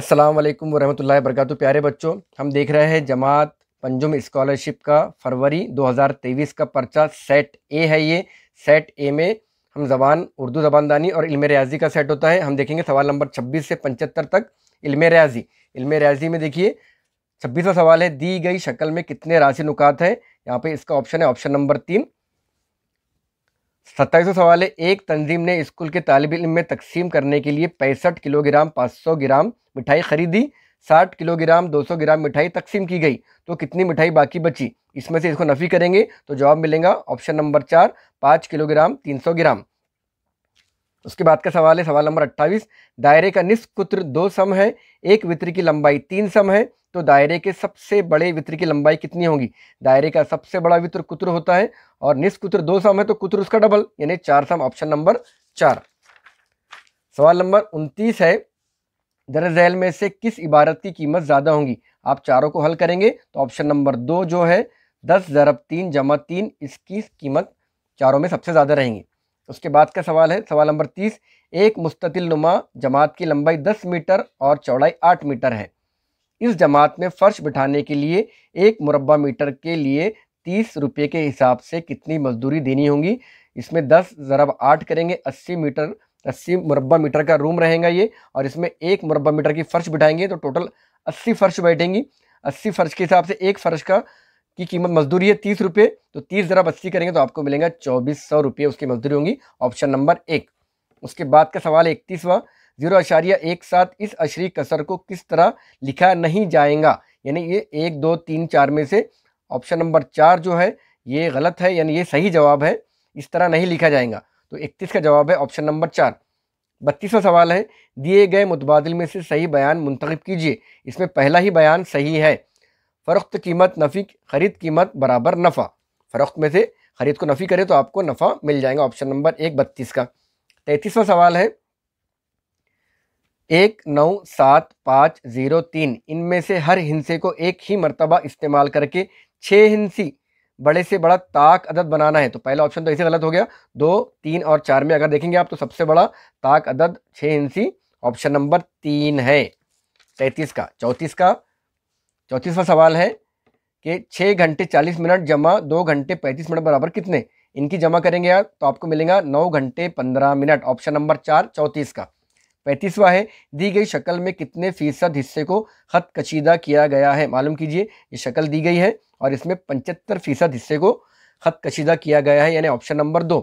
अस्सलाम वालेकुम वरहमतुल्लाहि वबरकातु प्यारे बच्चों हम देख रहे हैं जमात पंजुम स्कॉलरशिप का फरवरी 2023 का पर्चा सेट ए है ये सेट ए में हम जबान उर्दू जबानदानी और इल्म रियाजी का सेट होता है हम देखेंगे सवाल नंबर 26 से 75 तक इल्म रियाजी इल्म रियाजी में देखिए छब्बीसवा सवाल है दी गई शक्ल में कितने राशि नुकात है यहाँ पर इसका ऑप्शन है ऑप्शन नंबर तीन सत्ताईसों सवाल है एक तंजीम ने स्कूल के तालब इम में तकसीम करने के लिए पैंसठ किलोग्राम पाँच सौ ग्राम मिठाई खरीदी साठ किलोग्राम दो सौ ग्राम मिठाई तकसीम की गई तो कितनी मिठाई बाकी बची इसमें से इसको नफ़ी करेंगे तो जवाब मिलेगा ऑप्शन नंबर चार पाँच किलोग्राम तीन सौ ग्राम उसके बाद का सवाल है सवाल नंबर अट्ठाईस दायरे का निष्कुत्र दो सम है एक वित्र की लंबाई तीन सम है तो दायरे के सबसे बड़े वित्र की लंबाई कितनी होगी दायरे का सबसे बड़ा वित्र कुत्र होता है और निष्कुत्र दो सम है तो कुत्र उसका डबल यानी चार सम ऑप्शन नंबर चार सवाल नंबर उनतीस है दर जैल में से किस इबारत की कीमत ज़्यादा होगी आप चारों को हल करेंगे तो ऑप्शन नंबर दो जो है दस ज़रब तीन जमा तीन इसकी कीमत चारों में सबसे ज़्यादा रहेंगी उसके बाद का सवाल है सवाल नंबर तीस एक मुस्ततिल नुमा जमात की लंबाई दस मीटर और चौड़ाई आठ मीटर है इस जमात में फ़र्श बिठाने के लिए एक मुरबा मीटर के लिए तीस रुपये के हिसाब से कितनी मजदूरी देनी होगी इसमें दस ज़रब आठ करेंगे अस्सी मीटर अस्सी मुरबा मीटर का रूम रहेगा ये और इसमें एक मुरबा मीटर की फ़र्श बिठाएंगे तो टोटल अस्सी फ़र्श बैठेंगी अस्सी फ़र्श के हिसाब से एक फ़र्श का की कीमत मजदूरी है तीस रुपये तो तीस ज़रा अस्सी करेंगे तो आपको मिलेगा चौबीस सौ रुपये उसकी मजदूरी होंगी ऑप्शन नंबर एक उसके बाद का सवाल इकतीसवा जीरो अशारिया एक साथ इस अशरी कसर को किस तरह लिखा नहीं जाएगा यानी ये एक दो तीन चार में से ऑप्शन नंबर चार जो है ये गलत है यानी ये सही जवाब है इस तरह नहीं लिखा जाएगा तो इकतीस का जवाब है ऑप्शन नंबर चार बत्तीसवा सवाल है दिए गए मुतबादल में से सही बयान मुंतखब कीजिए इसमें पहला ही बयान सही है फ़रोख्त कीमत नफ़ी ख़रीद कीमत बराबर नफ़ा फ़रोख्त में से ख़रीद को नफ़ी करें तो आपको नफ़ा मिल जाएगा ऑप्शन नंबर एक बत्तीस का तैंतीसवा सवाल है एक नौ सात पाँच ज़ीरो तीन इनमें से हर हिंसे को एक ही मरतबा इस्तेमाल करके छः हिंसी बड़े से बड़ा ताक अदद बनाना है तो पहला ऑप्शन तो ऐसे गलत हो गया दो तीन और चार में अगर देखेंगे आप तो सबसे बड़ा ताक अदद छः हिंसी ऑप्शन नंबर तीन है तैंतीस का चौंतीस का चौंतीसवा सवाल है कि छः घंटे चालीस मिनट जमा दो घंटे पैंतीस मिनट बराबर कितने इनकी जमा करेंगे आप तो आपको मिलेगा नौ घंटे पंद्रह मिनट ऑप्शन नंबर चार चौंतीस का पैंतीसवा है दी गई शक्ल में कितने फीसद हिस्से को खत कशीदा किया गया है मालूम कीजिए ये शक्ल दी गई है और इसमें पचहत्तर फीसद हिस्से को खत कशीदा किया गया है यानी ऑप्शन नंबर दो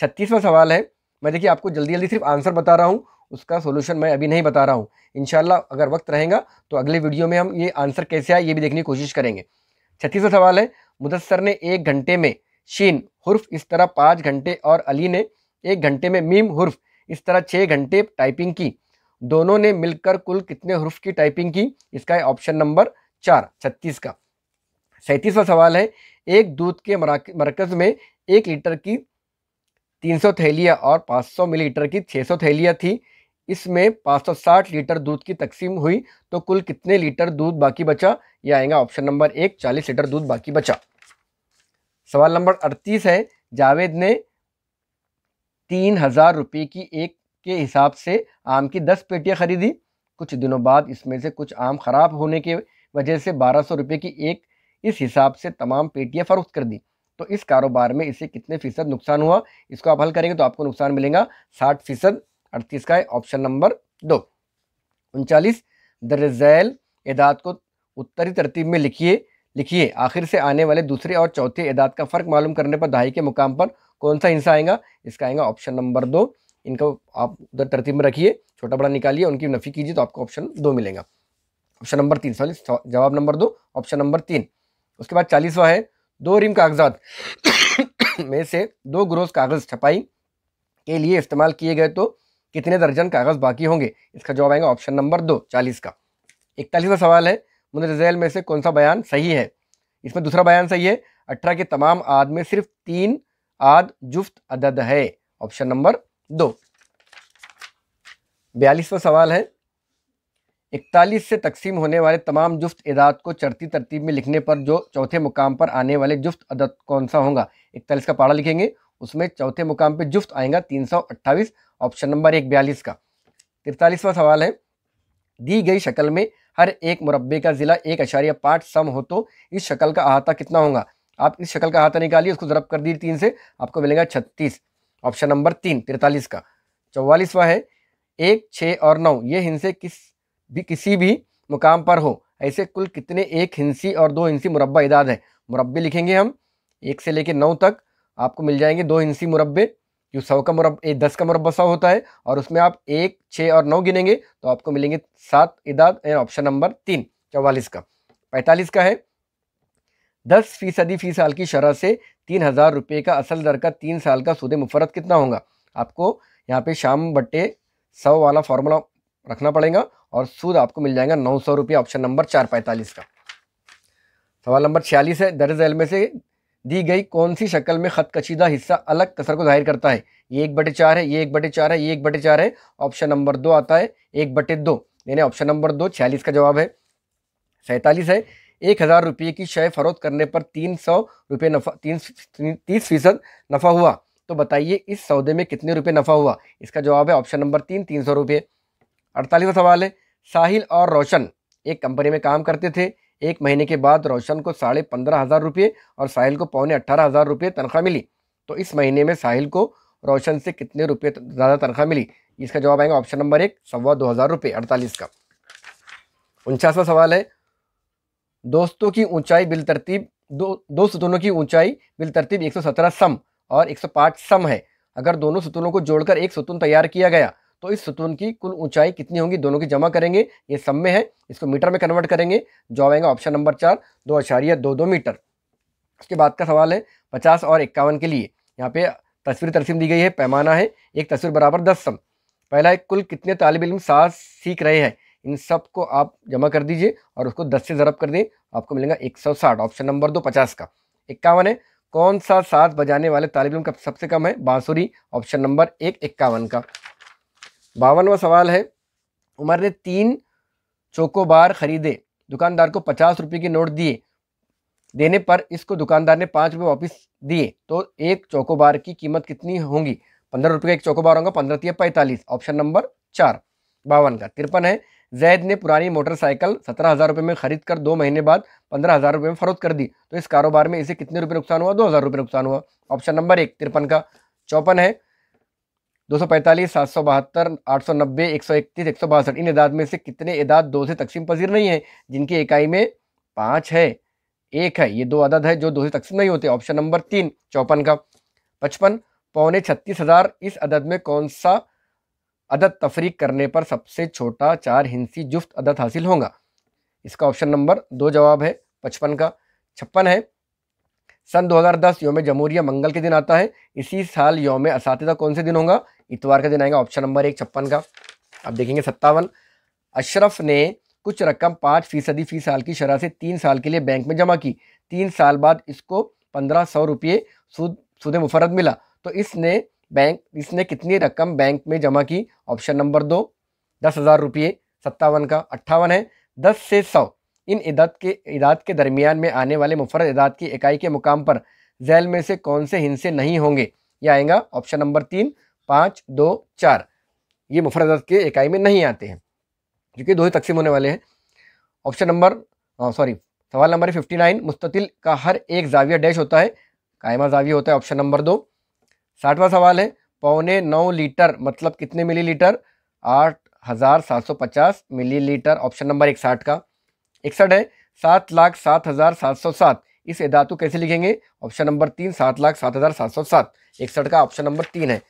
छत्तीसवा सवाल है मैं देखिए आपको जल्दी जल्दी सिर्फ आंसर बता रहा हूँ उसका सोल्यूशन मैं अभी नहीं बता रहा हूँ इन अगर वक्त रहेगा तो अगले वीडियो में हम ये आंसर कैसे आए ये भी देखने की कोशिश करेंगे छत्तीसवा सवाल है मुदस्सर ने एक घंटे में शीन हर्फ इस तरह पाँच घंटे और अली ने एक घंटे में मीम हर्फ इस तरह छः घंटे टाइपिंग की दोनों ने मिलकर कुल कितने हर्फ की टाइपिंग की इसका है ऑप्शन नंबर चार छत्तीस का सैंतीसवा सवाल है एक दूध के मरकज़ में एक लीटर की 300 थैलियाँ और 500 मिलीलीटर की 600 थैलियाँ थी इसमें 560 लीटर दूध की तकसीम हुई तो कुल कितने लीटर दूध बाकी बचा यह आएगा ऑप्शन नंबर एक 40 लीटर दूध बाकी बचा सवाल नंबर 38 है जावेद ने तीन हज़ार रुपये की एक के हिसाब से आम की दस पेटियाँ खरीदी कुछ दिनों बाद इसमें से कुछ आम ख़राब होने के वजह से बारह सौ रुपये की एक इस हिसाब से तमाम पेटियाँ फ़रोख्त कर दी तो इस कारोबार में इसे कितने फ़ीसद नुकसान हुआ इसको आप हल करेंगे तो आपको नुकसान मिलेगा साठ फ़ीसद अड़तीस का है ऑप्शन नंबर दो उनचालीस द रिजैल एदाद को उत्तरी तरतीब में लिखिए लिखिए आखिर से आने वाले दूसरे और चौथे एदाद का फ़र्क मालूम करने पर दहाई के मुकाम पर कौन सा हिस्सा आएगा इसका आएगा ऑप्शन नंबर दो इनको आप उधर तरतीब में रखिए छोटा बड़ा निकालिए उनकी नफ़ी कीजिए तो आपको ऑप्शन दो मिलेगा ऑप्शन नंबर तीन सॉरी जवाब नंबर दो ऑप्शन नंबर तीन उसके बाद चालीसवा है दो रिम कागजात में से दो ग्रोस कागज़ छपाई के लिए इस्तेमाल किए गए तो कितने दर्जन कागज़ बाकी होंगे इसका जवाब आएगा ऑप्शन नंबर दो चालीस का इकतालीसवा सवाल है जैल में से कौन सा बयान सही है इसमें दूसरा बयान सही है अठारह के तमाम आद में सिर्फ तीन आद जुफ्त अदद है ऑप्शन नंबर दो बयालीसवा सवाल है इकतालीस से तकसीम होने वाले तमाम जुफ्त इदाद को चढ़ती तरतीब में लिखने पर जो चौथे मुकाम पर आने वाले जुफ्त अदद कौन सा होगा इकतालीस का पाड़ा लिखेंगे उसमें चौथे मुकाम पे जुफ्त आएगा तीन ऑप्शन नंबर एक बयालीस का तिरतालीसवा सवाल है दी गई शक्ल में हर एक मुरबे का ज़िला एक आशार्य पाठ सम हो तो इस शक्ल का अहाता कितना होगा आप इस शक्ल का अहाता निकालिए उसको ज़रब कर दिए तीन से आपको मिलेगा छत्तीस ऑप्शन नंबर तीन तिरतालीस का चौवालीसवा है एक छः और नौ ये हिंसे किस भी किसी भी मुकाम पर हो ऐसे कुल कितने एक हिंसी और दो हिंसी मुरबा इदाद है मुरबे लिखेंगे हम एक से लेकर नौ तक आपको मिल जाएंगे दो इंसी मुरबे जो सौ का मुरब एक दस का मुरबा सौ होता है और उसमें आप एक छः और नौ गिनेंगे तो आपको मिलेंगे सात इदाद ऑप्शन नंबर तीन चौवालीस का पैंतालीस का है दस फीसदी फी साल की शरह से तीन हज़ार रुपये का असल दर का तीन साल का सूद मुफरत कितना होगा आपको यहाँ पे शाम बट्टे सौ वाला फार्मूला रखना पड़ेगा और सूद आपको मिल जाएगा नौ सौ रुपये ऑप्शन नंबर चार पैंतालीस का सवाल नंबर छियालीस है दर्ज एल में से दी गई कौन सी शक्ल में खत कशीदा हिस्सा अलग कसर को जाहिर करता है ये एक बटे चार है ये एक बटे चार है ये एक बटे चार है ऑप्शन नंबर दो आता है एक बटे दो यानी ऑप्शन नंबर दो छियालीस का जवाब है सैंतालीस है एक हज़ार रुपये की शय फरोख्त करने पर तीन सौ रुपये नफा तीन तीस फीसद नफ़ा हुआ तो बताइए इस सौदे में कितने रुपये नफ़ा हुआ इसका जवाब है ऑप्शन नंबर तीन तीन सौ रुपये अड़तालीसवा सवाल है साहिल और रोशन एक कंपनी में काम करते थे एक महीने के बाद रोशन को साढ़े पंद्रह हज़ार रुपये और साहिल को पौने अट्ठारह हज़ार रुपये तनख्वाह मिली तो इस महीने में साहिल को रोशन से कितने रुपये ज़्यादा तनख्वाह मिली इसका जवाब आएगा ऑप्शन नंबर एक सवा दो हज़ार रुपये अड़तालीस का उनचासवा सवाल है दोस्तों की ऊंचाई बिल तरतीब दो दो सतूनों की ऊंचाई बिल तरतीब 117 सम और एक सम है अगर दोनों सतूनों को जोड़कर एक सतून तैयार किया गया तो इस सुतुन की कुल ऊंचाई कितनी होगी दोनों की जमा करेंगे ये सब में है इसको मीटर में कन्वर्ट करेंगे जो आएगा ऑप्शन नंबर चार दो आचार्य दो दो मीटर उसके बाद का सवाल है पचास और इक्यावन के लिए यहाँ पे तस्वीर तरसीम दी गई है पैमाना है एक तस्वीर बराबर दस सम पहला है कुल कितने तालब इलम सास सीख रहे हैं इन सब को आप जमा कर दीजिए और उसको दस से ज़रब कर दें आपको मिलेगा एक सौ साठ ऑप्शन नंबर दो पचास का इक्यावन है कौन सा साथ बजाने वाले तालब इलम का सबसे कम है बांसुरी ऑप्शन नंबर एक इक्यावन का बावनवा सवाल है उमर ने तीन चौकोबार खरीदे दुकानदार को पचास रुपये के नोट दिए देने पर इसको दुकानदार ने पाँच रुपये वापस दिए तो एक चौकोबार की कीमत कितनी होगी पंद्रह रुपये का एक चौकोबार होगा पंद्रह तीय पैंतालीस ऑप्शन नंबर चार बावन का तिरपन है जैद ने पुरानी मोटरसाइकिल सत्रह हज़ार रुपये में खरीद कर दो महीने बाद पंद्रह हज़ार रुपये में फरोख कर दी तो इस कारोबार में इसे कितने रुपये नुकसान हुआ दो हज़ार रुपये नुकसान हुआ ऑप्शन नंबर एक तिरपन का चौपन है दो सौ पैंतालीस सात सौ बहत्तर आठ सौ नब्बे एक सौ इकतीस एक सौ बासठ इन इदाद में से कितने इदाद दो से तकसीम पजीर नहीं है जिनकी इकाई में पाँच है एक है ये दो अदद है जो दो से तकसीम नहीं होते ऑप्शन नंबर तीन चौपन का पचपन पौने छत्तीस हज़ार इस अदद में कौन सा अदद तफरीक करने पर सबसे छोटा चार हिंसी जुफ्त अदद हासिल होगा इसका ऑप्शन नंबर दो जवाब है पचपन का छप्पन है सन 2010 योम जमहूरिया मंगल के दिन आता है इसी साल योम इस कौन से दिन होगा इतवार का दिन आएगा ऑप्शन नंबर एक छप्पन का अब देखेंगे सत्तावन अशरफ ने कुछ रकम पाँच फीसदी फी साल की शरह से तीन साल के लिए बैंक में जमा की तीन साल बाद इसको पंद्रह सौ रुपये सूद सूद मुफरत मिला तो इसने बैंक इसने कितनी रकम बैंक में जमा की ऑप्शन नंबर दो दस हज़ार रुपये सत्तावन का अट्ठावन है दस से सौ इन इदात के इदात के दरमियान में आने वाले मुफरत इदात की इकाई के मुकाम पर जैल में से कौन से हिंसे नहीं होंगे यह आएगा ऑप्शन नंबर तीन पाँच दो चार ये मुफरत इदात के इकाई में नहीं आते हैं क्योंकि दो ही तकसीम होने वाले हैं ऑप्शन नंबर सॉरी सवाल नंबर फिफ्टी नाइन मुस्ततिल का हर एक जाविया डैश होता है कायमा जाविया होता है ऑप्शन नंबर दो साठवां सवाल है पौने नौ लीटर मतलब कितने मिलीलीटर आठ हज़ार सात सौ पचास मिलीलीटर ऑप्शन नंबर एक साठ का इकसठ है सात लाख सात हज़ार सात सौ सात इस एदात को कैसे लिखेंगे ऑप्शन नंबर तीन सात लाख सात हज़ार सात सौ सात इकसठ का ऑप्शन नंबर तीन है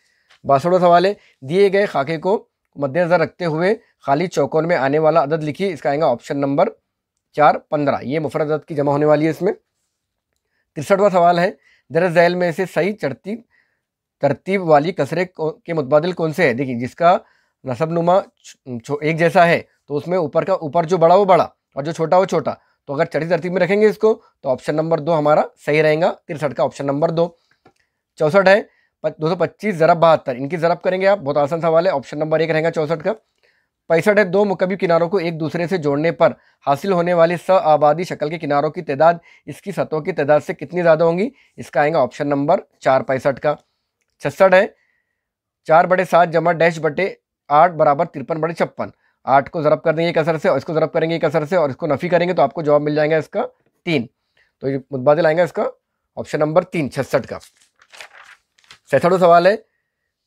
बासठवा सवाल है दिए गए खाके को मद्देनज़र रखते हुए खाली चौकोन में आने वाला अदद लिखिए इसका आएगा ऑप्शन नंबर चार पंद्रह ये मुफरत अदद की जमा होने वाली है इसमें तिरसठवा सवाल है दर जैल में से सही चढ़ती तरतीब वाली कसरे के मुतबादल कौन से है देखिए जिसका नुमा एक जैसा है तो उसमें ऊपर का ऊपर जो बड़ा वो बड़ा और जो छोटा वो छोटा तो अगर चढ़ी तरतीब में रखेंगे इसको तो ऑप्शन नंबर दो हमारा सही रहेगा तिरसठ का ऑप्शन नंबर दो चौसठ है दो सौ पच्चीस ज़रब बहत्तर इनकी ज़रब करेंगे आप बहुत आसान सवाल है ऑप्शन नंबर एक रहेगा चौसठ का पैंसठ है दो मुकबी किनारों को एक दूसरे से जोड़ने पर हासिल होने वाली स आबादी शक्ल के किनारों की तादाद इसकी सतहों की तादाद से कितनी ज़्यादा होंगी इसका आएगा ऑप्शन नंबर चार पैंसठ का छसठ है चार बटे सात जमा डैश बटे आठ बराबर तिरपन बटे छप्पन आठ को ज़रब कर देंगे एक असर से और इसको ज़रब करेंगे एक असर से और इसको नफ़ी करेंगे तो आपको जवाब मिल जाएगा इसका तीन तो ये मुतबादल आएगा इसका ऑप्शन नंबर तीन छसठ का छठो सवाल है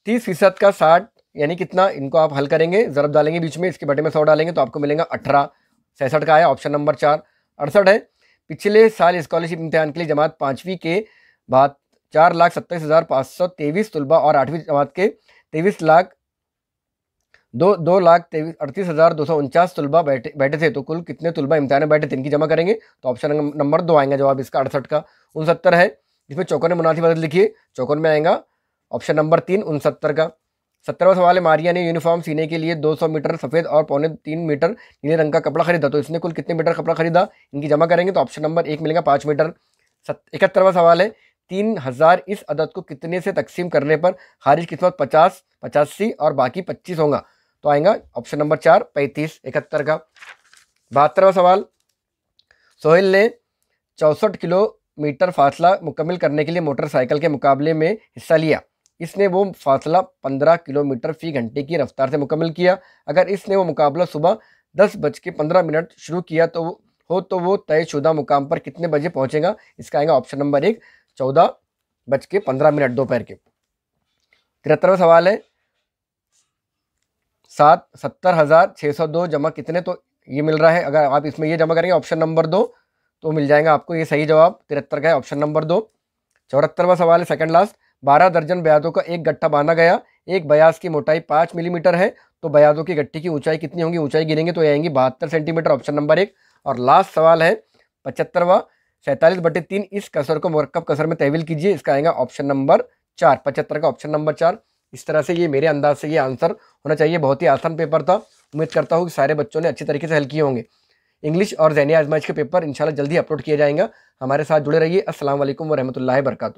तीस फीसद का साठ यानी कितना इनको आप हल करेंगे ज़रब डालेंगे बीच में इसके बटे में सौ डालेंगे तो आपको मिलेगा अठारह सैसठ का आया ऑप्शन नंबर चार अड़सठ है पिछले साल स्कॉलरशिप इम्तहान के लिए जमात पाँचवीं के बाद चार लाख सत्ताईस हज़ार पाँच सौ तेईस तलबा और आठवीं जमात के तेईस लाख दो दो लाख तेईस अड़तीस हज़ार दो सौ उनचास तलबा बैठे बैठे थे तो कुल कितने तलबा इम्तहान बैठे थे इनकी जमा करेंगे तो ऑप्शन नंबर दो आएगा जवाब इसका अड़सठ का उनसत्तर है इसमें चौकन में मुनासिब मदद लिखिए चौकन में आएगा ऑप्शन नंबर तीन उनसत्तर का सत्तरवा सवाल है मारिया ने यूनिफॉर्म सीने के लिए 200 मीटर सफ़ेद और पौने तीन मीटर नीले रंग का कपड़ा खरीदा तो इसने कुल कितने मीटर कपड़ा खरीदा इनकी जमा करेंगे तो ऑप्शन नंबर एक मिलेगा पाँच मीटर इकहत्तरवा सवाल है तीन हज़ार इस अदद को कितने से तकसीम करने पर खारिज किस्मत पचास पचासी और बाकी पच्चीस होगा तो आएगा ऑप्शन नंबर चार पैंतीस इकहत्तर का बहत्तरवा सवाल सोहेल ने चौंसठ किलोमीटर फासला मुकम्मल करने के लिए मोटरसाइकिल के मुकाबले में हिस्सा लिया इसने वो फासला पंद्रह किलोमीटर फी घंटे की रफ्तार से मुकम्मल किया अगर इसने वो मुकाबला सुबह दस बज के पंद्रह मिनट शुरू किया तो हो तो वो तयशुदा मुकाम पर कितने बजे पहुंचेगा इसका आएगा ऑप्शन नंबर एक चौदह बज के पंद्रह मिनट दोपहर के तिहत्तरवा सवाल है सात सत्तर हज़ार छः सौ दो जमा कितने तो ये मिल रहा है अगर आप इसमें ये जमा करेंगे ऑप्शन नंबर दो तो मिल जाएगा आपको ये सही जवाब तिहत्तर का है ऑप्शन नंबर दो चौहत्तरवा सवाल है सेकेंड लास्ट बारह दर्जन ब्याजों का एक गट्ठा बांधा गया एक बयास की मोटाई पाँच मिलीमीटर है तो ब्याजों की गट्टी की ऊंचाई कितनी होगी ऊंचाई गिरेंगे तो आएंगी बहत्तर सेंटीमीटर ऑप्शन नंबर एक और लास्ट सवाल है पचहत्तरवा सैंतालीस बटे तीन इस कसर को मरकब कसर में तहवील कीजिए इसका आएगा ऑप्शन नंबर चार पचहत्तर का ऑप्शन नंबर चार इस तरह से ये मेरे अंदाज से ये आंसर होना चाहिए बहुत ही आसान पेपर था उम्मीद करता हूँ कि सारे बच्चों ने अच्छी तरीके से हल किए होंगे इंग्लिश और जैनिया आजमाइश के पेपर इंशाल्लाह जल्दी अपलोड किया जाएगा हमारे साथ जुड़े रहिए असलम वरहमल वर्का